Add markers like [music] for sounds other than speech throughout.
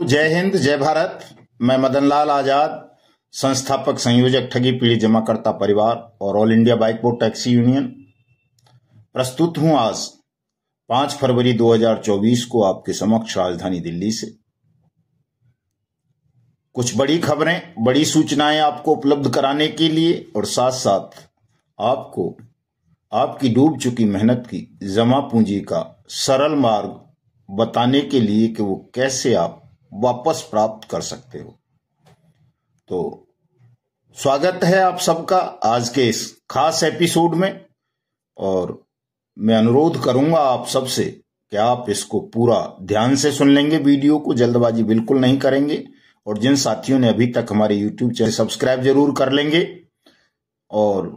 तो जय हिंद जय भारत मैं मदन लाल आजाद संस्थापक संयोजक ठगी पीढ़ी जमाकर्ता परिवार और all India bike board taxi union प्रस्तुत हूं आज 5 फरवरी 2024 को आपके समक्ष राजधानी दिल्ली से कुछ बड़ी खबरें बड़ी सूचनाएं आपको उपलब्ध कराने के लिए और साथ साथ आपको आपकी डूब चुकी मेहनत की जमा पूंजी का सरल मार्ग बताने के लिए कि वो कैसे आप वापस प्राप्त कर सकते हो तो स्वागत है आप सबका आज के इस खास एपिसोड में और मैं अनुरोध करूंगा आप सबसे कि आप इसको पूरा ध्यान से सुन लेंगे वीडियो को जल्दबाजी बिल्कुल नहीं करेंगे और जिन साथियों ने अभी तक हमारे यूट्यूब चैनल सब्सक्राइब जरूर कर लेंगे और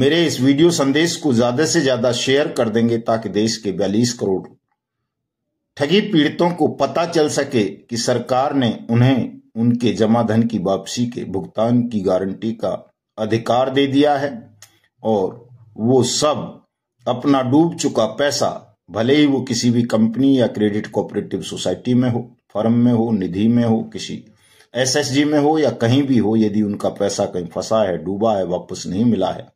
मेरे इस वीडियो संदेश को ज्यादा से ज्यादा शेयर कर देंगे ताकि देश के बयालीस करोड़ ठगी पीड़ितों को पता चल सके कि सरकार ने उन्हें उनके जमा धन की वापसी के भुगतान की गारंटी का अधिकार दे दिया है और वो सब अपना डूब चुका पैसा भले ही वो किसी भी कंपनी या क्रेडिट कोऑपरेटिव सोसाइटी में हो फर्म में हो निधि में हो किसी एसएसजी में हो या कहीं भी हो यदि उनका पैसा कहीं फंसा है डूबा है वापस नहीं मिला है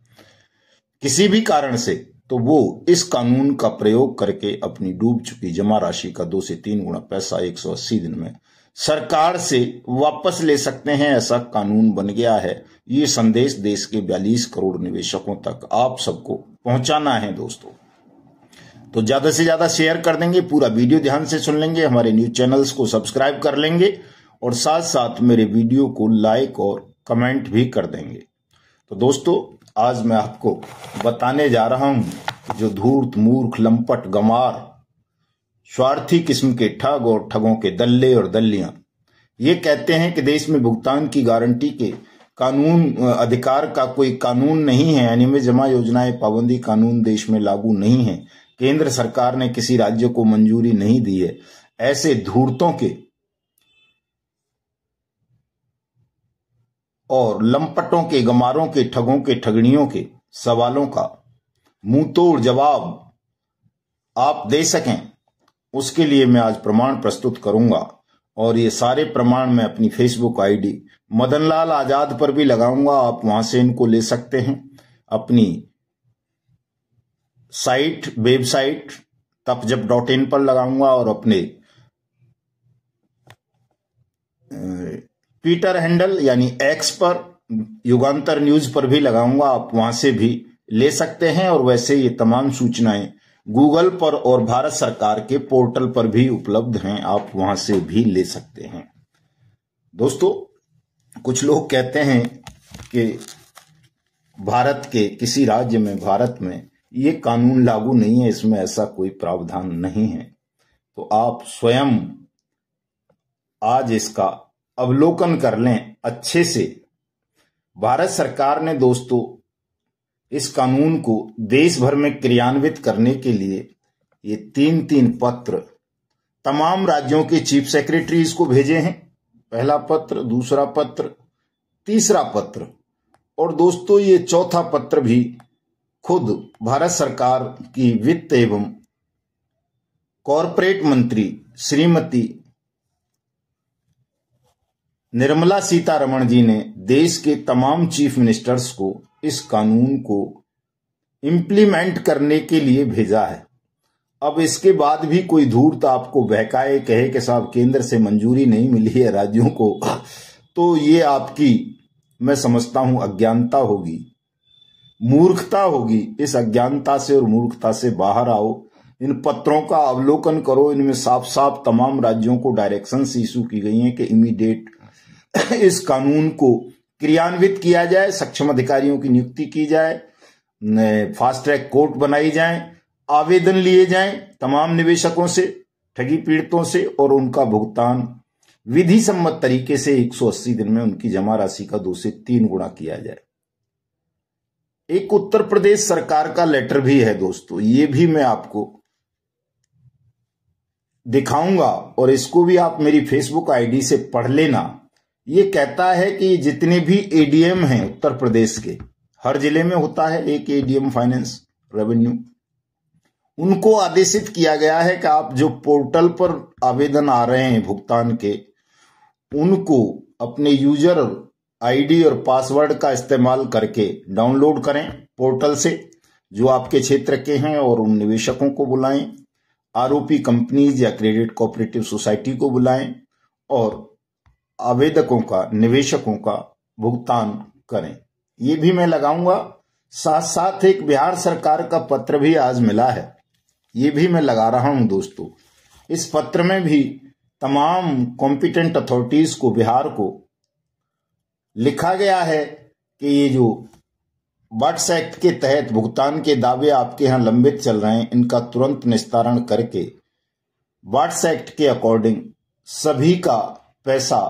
किसी भी कारण से तो वो इस कानून का प्रयोग करके अपनी डूब चुकी जमा राशि का दो से तीन गुना पैसा एक सौ अस्सी दिन में सरकार से वापस ले सकते हैं ऐसा कानून बन गया है ये संदेश देश के बयालीस करोड़ निवेशकों तक आप सबको पहुंचाना है दोस्तों तो ज्यादा से ज्यादा शेयर कर देंगे पूरा वीडियो ध्यान से सुन लेंगे हमारे न्यूज चैनल्स को सब्सक्राइब कर लेंगे और साथ साथ मेरे वीडियो को लाइक और कमेंट भी कर देंगे तो दोस्तों आज मैं आपको बताने जा रहा हूं जो धूर्त मूर्ख लंपट गमार स्वार्थी किस्म के ठग और ठगों के दल्ले और दल्लियां ये कहते हैं कि देश में भुगतान की गारंटी के कानून अधिकार का कोई कानून नहीं है यानी में जमा योजनाएं पाबंदी कानून देश में लागू नहीं है केंद्र सरकार ने किसी राज्य को मंजूरी नहीं दी है ऐसे धूर्तों के और लंपटों के गमारों के ठगों के ठगड़ियों के सवालों का तोड़ जवाब आप दे सकें उसके लिए मैं आज प्रमाण प्रस्तुत करूंगा और ये सारे प्रमाण मैं अपनी फेसबुक आईडी मदनलाल आजाद पर भी लगाऊंगा आप वहां से इनको ले सकते हैं अपनी साइट वेबसाइट जब डॉट इन पर लगाऊंगा और अपने ट्विटर हैंडल यानी एक्स पर युगांतर न्यूज पर भी लगाऊंगा आप वहां से भी ले सकते हैं और वैसे ये तमाम सूचनाएं गूगल पर और भारत सरकार के पोर्टल पर भी उपलब्ध हैं आप वहां से भी ले सकते हैं दोस्तों कुछ लोग कहते हैं कि भारत के किसी राज्य में भारत में ये कानून लागू नहीं है इसमें ऐसा कोई प्रावधान नहीं है तो आप स्वयं आज इसका अवलोकन कर लें अच्छे से भारत सरकार ने दोस्तों इस कानून को देश भर में क्रियान्वित करने के लिए ये तीन तीन पत्र तमाम राज्यों के चीफ सेक्रेटरीज को भेजे हैं पहला पत्र दूसरा पत्र तीसरा पत्र और दोस्तों ये चौथा पत्र भी खुद भारत सरकार की वित्त एवं कॉरपोरेट मंत्री श्रीमती निर्मला सीतारमण जी ने देश के तमाम चीफ मिनिस्टर्स को इस कानून को इम्प्लीमेंट करने के लिए भेजा है अब इसके बाद भी कोई धूर्त आपको बहकाए कहे कि साहब केंद्र से मंजूरी नहीं मिली है राज्यों को तो ये आपकी मैं समझता हूं अज्ञानता होगी मूर्खता होगी इस अज्ञानता से और मूर्खता से बाहर आओ इन पत्रों का अवलोकन करो इनमें साफ साफ तमाम राज्यों को डायरेक्शन इशू की गई है कि इमीडिएट [coughs] इस कानून को क्रियान्वित किया जाए सक्षम अधिकारियों की नियुक्ति की जाए फास्ट ट्रैक कोर्ट बनाई जाए आवेदन लिए जाए तमाम निवेशकों से ठगी पीड़ितों से और उनका भुगतान विधि सम्मत तरीके से 180 दिन में उनकी जमा राशि का दो से तीन गुणा किया जाए एक उत्तर प्रदेश सरकार का लेटर भी है दोस्तों ये भी मैं आपको दिखाऊंगा और इसको भी आप मेरी फेसबुक आईडी से पढ़ लेना ये कहता है कि जितने भी एडीएम हैं उत्तर प्रदेश के हर जिले में होता है एक एडीएम फाइनेंस रेवेन्यू उनको आदेशित किया गया है कि आप जो पोर्टल पर आवेदन आ रहे हैं भुगतान के उनको अपने यूजर आईडी और पासवर्ड का इस्तेमाल करके डाउनलोड करें पोर्टल से जो आपके क्षेत्र के हैं और उन निवेशकों को बुलाएं आरोपी कंपनीज या क्रेडिट कोऑपरेटिव सोसाइटी को बुलाएं और आवेदकों का निवेशकों का भुगतान करें ये भी मैं लगाऊंगा साथ साथ एक बिहार सरकार का पत्र भी आज मिला है ये भी मैं लगा रहा हूं दोस्तों इस पत्र में भी तमाम कॉम्पिटेंट अथॉरिटीज को बिहार को लिखा गया है कि ये जो बट्स एक्ट के तहत भुगतान के दावे आपके यहाँ लंबित चल रहे हैं इनका तुरंत निस्तारण करके वाट्स एक्ट के अकॉर्डिंग सभी का पैसा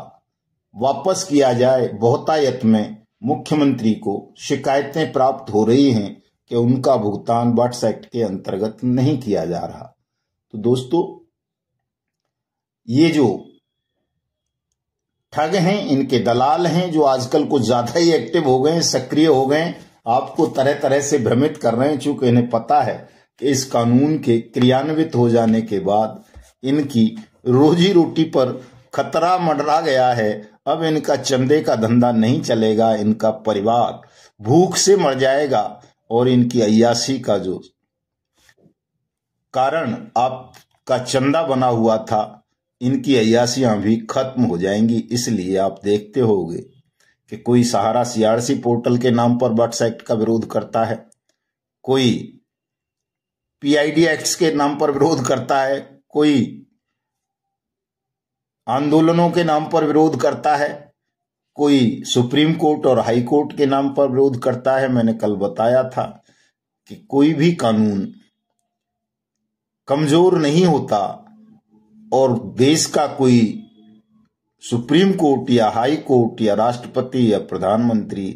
वापस किया जाए बहुतायत में मुख्यमंत्री को शिकायतें प्राप्त हो रही हैं कि उनका भुगतान वाट्स एक्ट के अंतर्गत नहीं किया जा रहा तो दोस्तों ये जो ठग हैं इनके दलाल हैं जो आजकल कुछ ज्यादा ही एक्टिव हो गए सक्रिय हो गए आपको तरह तरह से भ्रमित कर रहे हैं चूंकि इन्हें पता है कि इस कानून के क्रियान्वित हो जाने के बाद इनकी रोजी रोटी पर खतरा मंडरा गया है अब इनका चंदे का धंधा नहीं चलेगा इनका परिवार भूख से मर जाएगा और इनकी अयासी का जो कारण आपका चंदा बना हुआ था इनकी अयासियां भी खत्म हो जाएंगी इसलिए आप देखते होगे कि कोई सहारा सीआरसी पोर्टल के नाम पर बट्स एक्ट का विरोध करता है कोई पीआईडी एक्ट के नाम पर विरोध करता है कोई आंदोलनों के नाम पर विरोध करता है कोई सुप्रीम कोर्ट और हाई कोर्ट के नाम पर विरोध करता है मैंने कल बताया था कि कोई भी कानून कमजोर नहीं होता और देश का कोई सुप्रीम कोर्ट या हाई कोर्ट या राष्ट्रपति या प्रधानमंत्री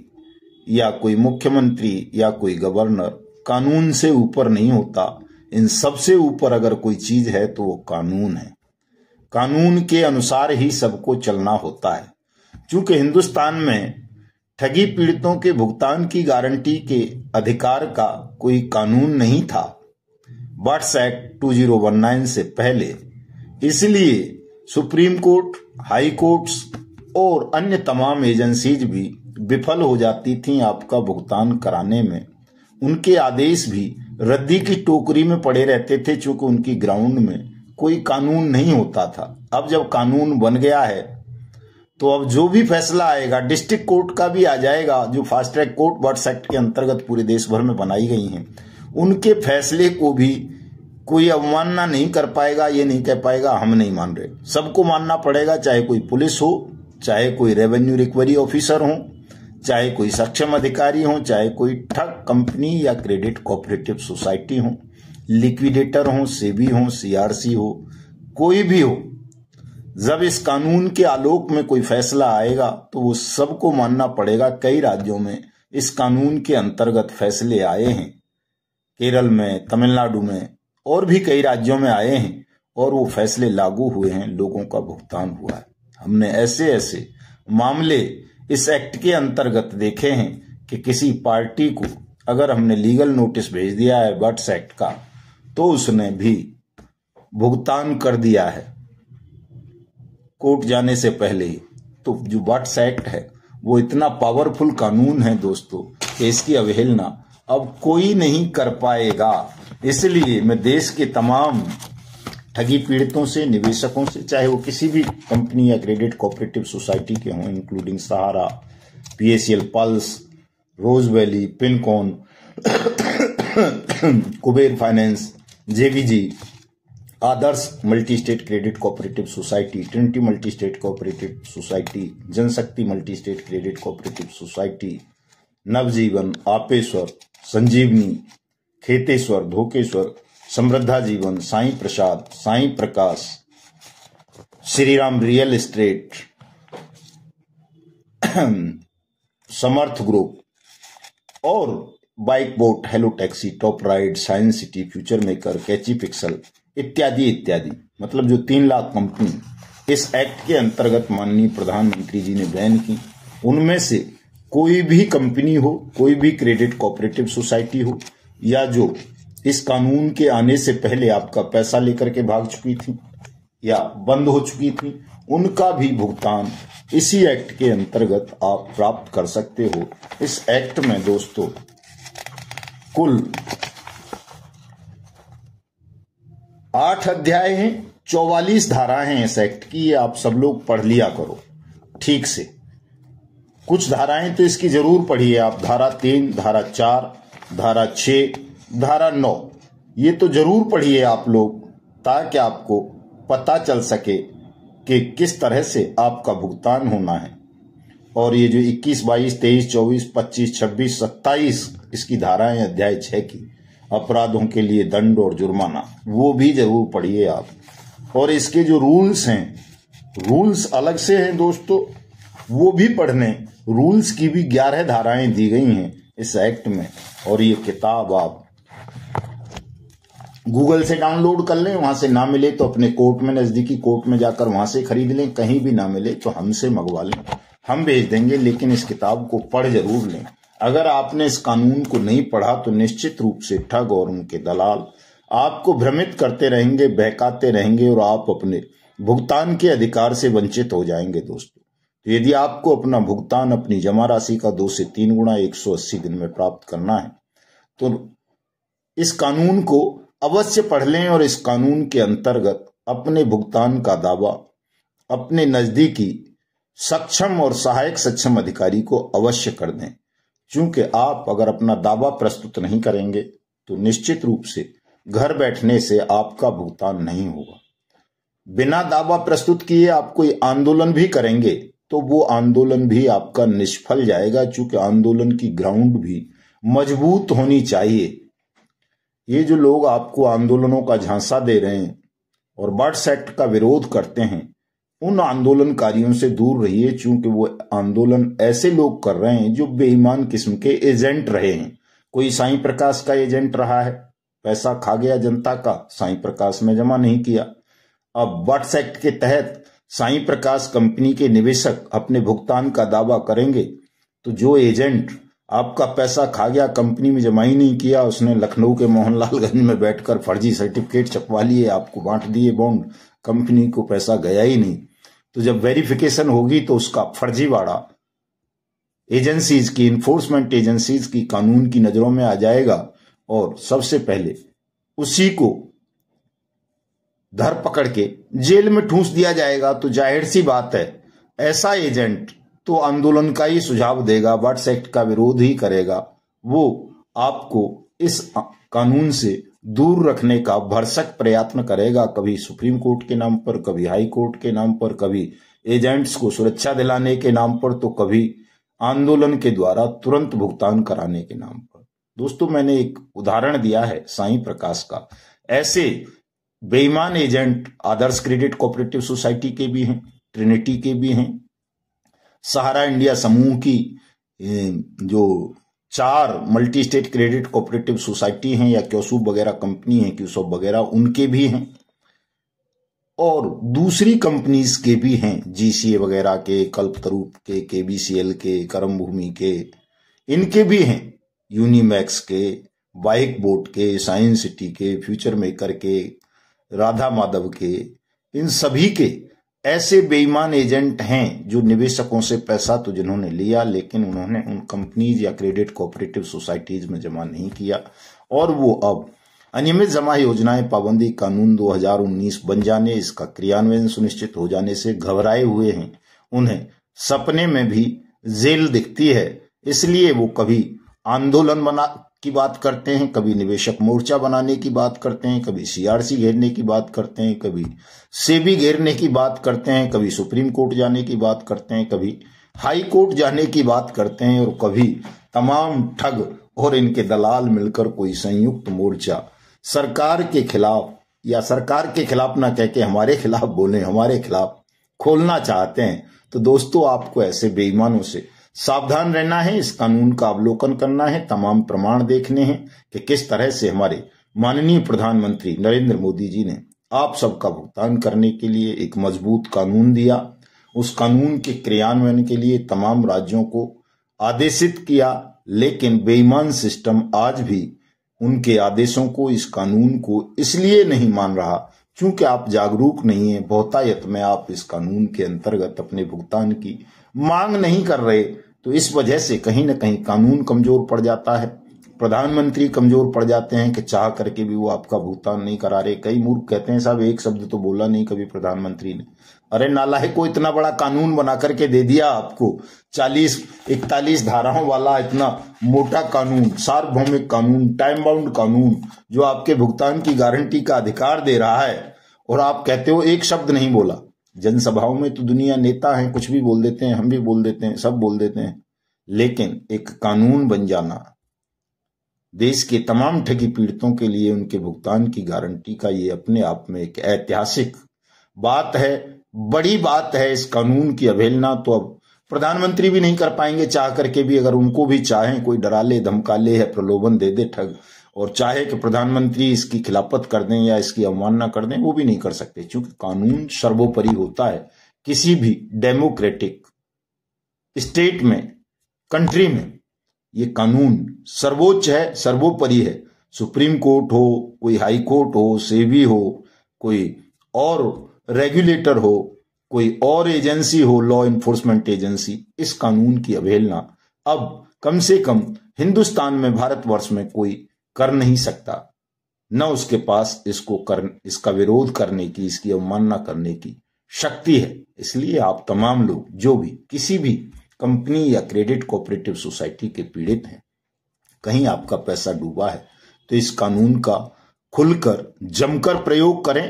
या कोई मुख्यमंत्री या कोई गवर्नर कानून से ऊपर नहीं होता इन सबसे ऊपर अगर कोई चीज है तो वो कानून है कानून के अनुसार ही सबको चलना होता है चूंकि हिंदुस्तान में ठगी पीड़ितों के भुगतान की गारंटी के अधिकार का कोई कानून नहीं था वाट्स एक्ट 2019 से पहले इसलिए सुप्रीम कोर्ट हाई कोर्ट्स और अन्य तमाम एजेंसीज भी विफल हो जाती थीं आपका भुगतान कराने में उनके आदेश भी रद्दी की टोकरी में पड़े रहते थे चूंकि उनकी ग्राउंड में कोई कानून नहीं होता था अब जब कानून बन गया है तो अब जो भी फैसला आएगा डिस्ट्रिक्ट कोर्ट का भी आ जाएगा जो fast track court BUDS act के अंतर्गत पूरे देश भर में बनाई गई हैं उनके फैसले को भी कोई अवमानना नहीं कर पाएगा ये नहीं कह पाएगा हम नहीं मान रहे सबको मानना पड़ेगा चाहे कोई पुलिस हो चाहे कोई रेवेन्यू रिक्वरी ऑफिसर हो चाहे कोई सक्षम अधिकारी हो चाहे कोई ठग कंपनी या क्रेडिट कोऑपरेटिव सोसाइटी हो लिक्विडेटर हो सेबी हो सीआरसी हो कोई भी हो जब इस कानून के आलोक में कोई फैसला आएगा तो वो सबको मानना पड़ेगा कई राज्यों में इस कानून के अंतर्गत फैसले आए हैं केरल में तमिलनाडु में और भी कई राज्यों में आए हैं और वो फैसले लागू हुए हैं लोगों का भुगतान हुआ है हमने ऐसे ऐसे मामले इस एक्ट के अंतर्गत देखे हैं कि किसी पार्टी को अगर हमने लीगल नोटिस भेज दिया है बट्स एक्ट का तो उसने भी भुगतान कर दिया है कोर्ट जाने से पहले ही तो जो वाट्स एक्ट है वो इतना पावरफुल कानून है दोस्तों कि इसकी अवहेलना अब कोई नहीं कर पाएगा इसलिए मैं देश के तमाम ठगी पीड़ितों से निवेशकों से चाहे वो किसी भी कंपनी या क्रेडिट कोऑपरेटिव सोसाइटी के हों including Sahara PSL Pearls rose valley Pincon Kuber finance JVG Adarsh multi state credit cooperative society trinity multi state cooperative society Janshakti multi state credit cooperative society Navjeevan Apeshwar Sanjeevani Kheteshwar Dhokeshwar Samruddha Jeevan Sai Prasad Sai Prakash Shriram real estate [clears throat] Samarth group और bike bot hello taxi top ride science city future maker कैची pixel इत्यादि इत्यादि मतलब जो तीन lakh company इस act के अंतर्गत माननीय प्रधानमंत्री जी ने बैन की उनमें से कोई भी कंपनी हो कोई भी क्रेडिट कोऑपरेटिव सोसाइटी हो या जो इस कानून के आने से पहले आपका पैसा लेकर के भाग चुकी थी या बंद हो चुकी थी उनका भी भुगतान इसी एक्ट के अंतर्गत आप प्राप्त कर सकते हो इस एक्ट में दोस्तों कुल आठ अध्याय हैं चौवालीस धाराएं हैं इस एक्ट की ये आप सब लोग पढ़ लिया करो ठीक से कुछ धाराएं तो इसकी जरूर पढ़िए आप धारा तीन धारा चार धारा छ धारा नौ ये तो जरूर पढ़िए आप लोग ताकि आपको पता चल सके कि किस तरह से आपका भुगतान होना है और ये जो 21, 22, 23, 24, 25, 26, 27 इसकी धाराएं अध्याय छह की अपराधों के लिए दंड और जुर्माना वो भी जरूर पढ़िए आप और इसके जो रूल्स हैं रूल्स अलग से हैं दोस्तों वो भी पढ़ने रूल्स की भी ग्यारह धाराएं दी गई हैं इस एक्ट में और ये किताब आप गूगल से डाउनलोड कर लें वहां से ना मिले तो अपने कोर्ट में नजदीकी कोर्ट में जाकर वहां से खरीद लें कहीं भी ना मिले तो हमसे मंगवा लें हम भेज देंगे लेकिन इस किताब को पढ़ जरूर लें अगर आपने इस कानून को नहीं पढ़ा तो निश्चित रूप से ठग और उनके दलाल आपको भ्रमित करते रहेंगे बहकाते रहेंगे और आप अपने भुगतान के अधिकार से वंचित हो जाएंगे दोस्तों तो यदि आपको अपना भुगतान अपनी जमा राशि का दो से तीन गुणा एक सौ अस्सी दिन में प्राप्त करना है तो इस कानून को अवश्य पढ़ लें और इस कानून के अंतर्गत अपने भुगतान का दावा अपने नजदीकी सक्षम और सहायक सक्षम अधिकारी को अवश्य कर दें क्योंकि आप अगर अपना दावा प्रस्तुत नहीं करेंगे तो निश्चित रूप से घर बैठने से आपका भुगतान नहीं होगा बिना दावा प्रस्तुत किए आप कोई आंदोलन भी करेंगे तो वो आंदोलन भी आपका निष्फल जाएगा चूंकि आंदोलन की ग्राउंड भी मजबूत होनी चाहिए ये जो लोग आपको आंदोलनों का झांसा दे रहे हैं और बर्ड्स एक्ट का विरोध करते हैं उन आंदोलनकारियों से दूर रहिए चूंकि वो आंदोलन ऐसे लोग कर रहे हैं जो बेईमान किस्म के एजेंट रहे हैं कोई साई प्रकाश का एजेंट रहा है पैसा खा गया जनता का साई प्रकाश में जमा नहीं किया अब वट्स एक्ट के तहत साई प्रकाश कंपनी के निवेशक अपने भुगतान का दावा करेंगे तो जो एजेंट आपका पैसा खा गया कंपनी में जमा ही नहीं किया उसने लखनऊ के मोहनलालगंज में बैठकर फर्जी सर्टिफिकेट छपवा लिए आपको बांट दिए बॉन्ड कंपनी को पैसा गया ही नहीं तो जब वेरिफिकेशन होगी तो उसका फर्जीवाड़ा एजेंसीज की इन्फोर्समेंट एजेंसीज की कानून की नजरों में आ जाएगा और सबसे पहले उसी को धर पकड़ के जेल में ठूस दिया जाएगा तो जाहिर सी बात है ऐसा एजेंट तो आंदोलन का ही सुझाव देगा वाट्स एक्ट का विरोध ही करेगा वो आपको इस कानून से दूर रखने का भरसक प्रयत्न करेगा कभी सुप्रीम कोर्ट के नाम पर कभी हाई कोर्ट के नाम पर कभी एजेंट्स को सुरक्षा दिलाने के नाम पर तो कभी आंदोलन के द्वारा तुरंत भुगतान कराने के नाम पर दोस्तों मैंने एक उदाहरण दिया है साई प्रकाश का ऐसे बेईमान agent Adarsh credit cooperative society के भी हैं ट्रिनिटी के भी हैं सहारा इंडिया समूह की जो चार multi state credit cooperative society हैं या क्योसूब वगैरह कंपनी है क्यूसो वगैरह उनके भी हैं और दूसरी कंपनीज के भी हैं जीसीए वगैरह के कल्प तरूप के केबीसीएल के करम भूमि के इनके भी हैं यूनिमैक्स के बाइक बोट के साइंस सिटी के फ्यूचर मेकर के राधा माधव के इन सभी के ऐसे बेईमान एजेंट हैं जो निवेशकों से पैसा तो जिन्होंने लिया लेकिन उन्होंने उन कंपनीज या क्रेडिट कोऑपरेटिव सोसाइटीज में जमा नहीं किया और वो अब अनियमित जमा योजनाएं पाबंदी कानून 2019 बन जाने इसका क्रियान्वयन सुनिश्चित हो जाने से घबराए हुए हैं उन्हें सपने में भी जेल दिखती है इसलिए वो कभी आंदोलन बना की बात करते हैं कभी निवेशक मोर्चा बनाने की बात करते हैं कभी सीआरसी घेरने की बात करते हैं कभी सेबी घेरने की बात करते हैं कभी सुप्रीम कोर्ट जाने की बात करते हैं कभी हाई कोर्ट जाने की बात करते हैं और कभी तमाम ठग और इनके दलाल मिलकर कोई संयुक्त मोर्चा सरकार के खिलाफ या सरकार के खिलाफ ना कह के हमारे खिलाफ बोले हमारे खिलाफ खोलना चाहते हैं तो दोस्तों आपको ऐसे बेईमानों से सावधान रहना है इस कानून का अवलोकन करना है तमाम प्रमाण देखने हैं कि किस तरह से हमारे माननीय प्रधानमंत्री नरेंद्र मोदी जी ने आप सबका भुगतान करने के लिए एक मजबूत कानून दिया उस कानून के क्रियान्वयन के लिए तमाम राज्यों को आदेशित किया लेकिन बेईमान सिस्टम आज भी उनके आदेशों को इस कानून को इसलिए नहीं मान रहा क्योंकि आप जागरूक नहीं है बहुतायत में आप इस कानून के अंतर्गत अपने भुगतान की मांग नहीं कर रहे तो इस वजह से कहीं ना कहीं कानून कमजोर पड़ जाता है प्रधानमंत्री कमजोर पड़ जाते हैं कि चाह करके भी वो आपका भुगतान नहीं करा रहे कई मूर्ख कहते हैं साहब एक शब्द तो बोला नहीं कभी प्रधानमंत्री ने अरे नालाहे को इतना बड़ा कानून बना करके दे दिया आपको चालीस इकतालीस धाराओं वाला इतना मोटा कानून सार्वभौमिक कानून टाइम बाउंड कानून जो आपके भुगतान की गारंटी का अधिकार दे रहा है और आप कहते हो एक शब्द नहीं बोला जनसभाओं में तो दुनिया नेता है कुछ भी बोल देते हैं हम भी बोल देते हैं सब बोल देते हैं लेकिन एक कानून बन जाना देश के तमाम ठगी पीड़ितों के लिए उनके भुगतान की गारंटी का ये अपने आप में एक ऐतिहासिक बात है बड़ी बात है इस कानून की अवहेलना तो अब प्रधानमंत्री भी नहीं कर पाएंगे चाह करके भी अगर उनको भी चाहें कोई डरा ले धमका ले है प्रलोभन दे दे ठग और चाहे कि प्रधानमंत्री इसकी खिलाफत कर दें या इसकी अवमानना कर दें वो भी नहीं कर सकते क्योंकि कानून सर्वोपरि होता है किसी भी डेमोक्रेटिक स्टेट में कंट्री में ये कानून सर्वोच्च है सर्वोपरि है सुप्रीम कोर्ट हो कोई हाई कोर्ट हो सेबी हो कोई और रेगुलेटर हो कोई और एजेंसी हो लॉ इन्फोर्समेंट एजेंसी इस कानून की अवहेलना अब कम से कम हिंदुस्तान में भारतवर्ष में कोई कर नहीं सकता न उसके पास इसको कर इसका विरोध करने की इसकी अवमानना करने की शक्ति है इसलिए आप तमाम लोग जो भी किसी भी कंपनी या क्रेडिट कोऑपरेटिव सोसाइटी के पीड़ित हैं कहीं आपका पैसा डूबा है तो इस कानून का खुलकर जमकर प्रयोग करें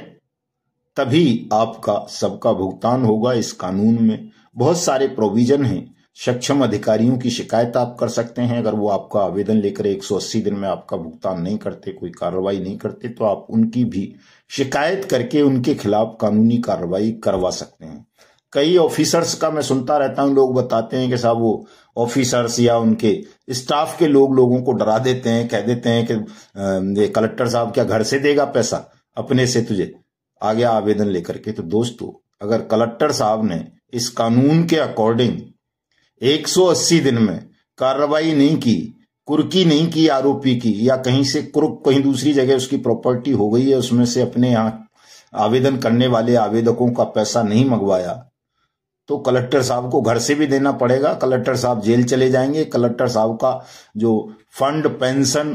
तभी आपका सबका भुगतान होगा इस कानून में बहुत सारे प्रोविजन हैं सक्षम अधिकारियों की शिकायत आप कर सकते हैं अगर वो आपका आवेदन लेकर 180 दिन में आपका भुगतान नहीं करते कोई कार्रवाई नहीं करते तो आप उनकी भी शिकायत करके उनके खिलाफ कानूनी कार्रवाई करवा सकते हैं कई ऑफिसर्स का मैं सुनता रहता हूं लोग बताते हैं कि साहब वो ऑफिसर्स या उनके स्टाफ के लोग लोगों को डरा देते हैं कह देते हैं कि ये कलेक्टर साहब क्या घर से देगा पैसा अपने से तुझे आ गया आवेदन लेकर के तो दोस्तों अगर कलेक्टर साहब ने इस कानून के अकॉर्डिंग 180 दिन में कार्रवाई नहीं की कुर्की नहीं की आरोपी की या कहीं से कुर्क कहीं दूसरी जगह उसकी प्रॉपर्टी हो गई है उसमें से अपने यहां आवेदन करने वाले आवेदकों का पैसा नहीं मंगवाया तो कलेक्टर साहब को घर से भी देना पड़ेगा कलेक्टर साहब जेल चले जाएंगे कलेक्टर साहब का जो फंड पेंशन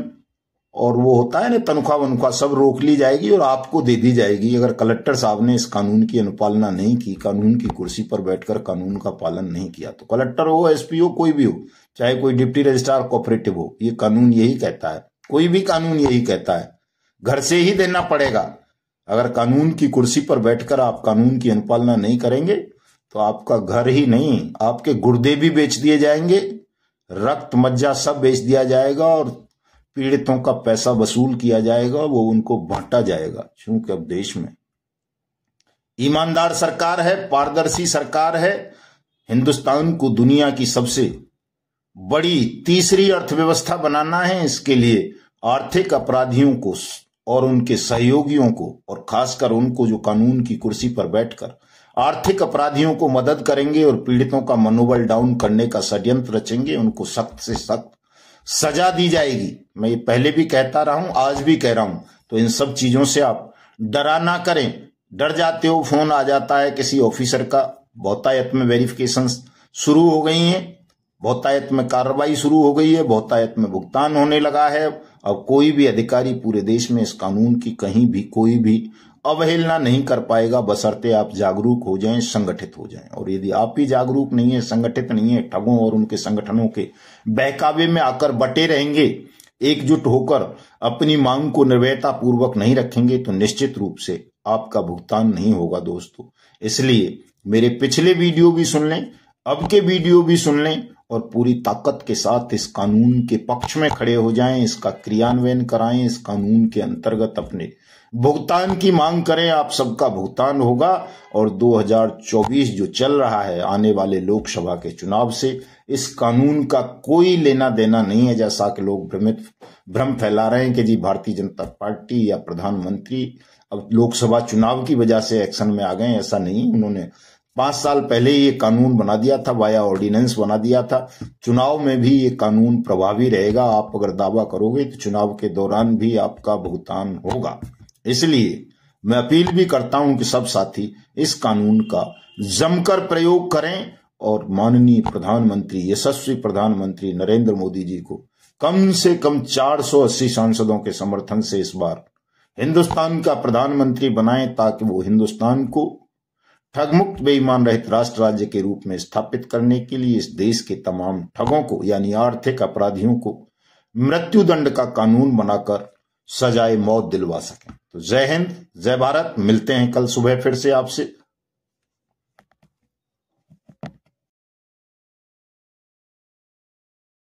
और वो होता है ना तनख्वाह वनख्वाह सब रोक ली जाएगी और आपको दे दी जाएगी अगर कलेक्टर साहब ने इस कानून की अनुपालना नहीं की कानून की कुर्सी पर बैठकर कानून का पालन नहीं किया तो कलेक्टर हो हो कोई भी हो चाहे कोई डिप्टी रजिस्ट्रार कोऑपरेटिव हो ये कानून यही कहता है कोई भी कानून यही कहता है घर से ही देना पड़ेगा अगर कानून की कुर्सी पर बैठकर आप कानून की अनुपालना नहीं करेंगे तो आपका घर ही नहीं आपके गुर्दे भी बेच दिए जाएंगे रक्त मज्जा सब बेच दिया जाएगा और पीड़ितों का पैसा वसूल किया जाएगा वो उनको बांटा जाएगा क्योंकि अब देश में ईमानदार सरकार है पारदर्शी सरकार है हिंदुस्तान को दुनिया की सबसे बड़ी तीसरी अर्थव्यवस्था बनाना है इसके लिए आर्थिक अपराधियों को और उनके सहयोगियों को और खासकर उनको जो कानून की कुर्सी पर बैठकर आर्थिक अपराधियों को मदद करेंगे और पीड़ितों का मनोबल डाउन करने का षड्यंत्र रचेंगे उनको सख्त से सख्त सजा दी जाएगी मैं ये पहले भी कहता रहा हूं आज भी कह रहा हूं तो इन सब चीजों से आप डरा ना करें डर जाते हो फोन आ जाता है किसी ऑफिसर का बहुतायत में वेरिफिकेशन शुरू हो गई है बहुतायत में कार्रवाई शुरू हो गई है बहुतायत में भुगतान होने लगा है अब कोई भी अधिकारी पूरे देश में इस कानून की कहीं भी कोई भी अवहेलना नहीं कर पाएगा बसरते आप जागरूक हो जाएं संगठित हो जाएं और यदि आप भी जागरूक नहीं है संगठित नहीं है ठगों और उनके संगठनों के बहकावे में आकर बटे रहेंगे एकजुट होकर अपनी मांग को निर्भयता पूर्वक नहीं रखेंगे तो निश्चित रूप से आपका भुगतान नहीं होगा दोस्तों इसलिए मेरे पिछले वीडियो भी सुन लें अब के वीडियो भी सुन लें और पूरी ताकत के साथ इस कानून के पक्ष में खड़े हो जाएं इसका क्रियान्वयन कराएं इस कानून के अंतर्गत अपने भुगतान की मांग करें आप सबका भुगतान होगा और 2024 जो चल रहा है आने वाले लोकसभा के चुनाव से इस कानून का कोई लेना देना नहीं है जैसा कि लोग भ्रमित भ्रम फैला रहे हैं कि जी भारतीय जनता पार्टी या प्रधानमंत्री अब लोकसभा चुनाव की वजह से एक्शन में आ गए ऐसा नहीं उन्होंने पांच साल पहले ये कानून बना दिया था वाया ऑर्डिनेंस बना दिया था चुनाव में भी ये कानून प्रभावी रहेगा आप अगर दावा करोगे तो चुनाव के दौरान भी आपका भुगतान होगा इसलिए मैं अपील भी करता हूं कि सब साथी इस कानून का जमकर प्रयोग करें और माननीय प्रधानमंत्री यशस्वी प्रधानमंत्री नरेंद्र मोदी जी को कम से कम 480 सांसदों के समर्थन से इस बार हिंदुस्तान का प्रधानमंत्री बनाएं ताकि वो हिंदुस्तान को ठगमुक्त बेईमान रहित राष्ट्र राज्य के रूप में स्थापित करने के लिए इस देश के तमाम ठगों को यानी आर्थिक अपराधियों को मृत्युदंड का कानून बनाकर सजाए मौत दिलवा सकें तो जय हिंद जय भारत मिलते हैं कल सुबह फिर से आपसे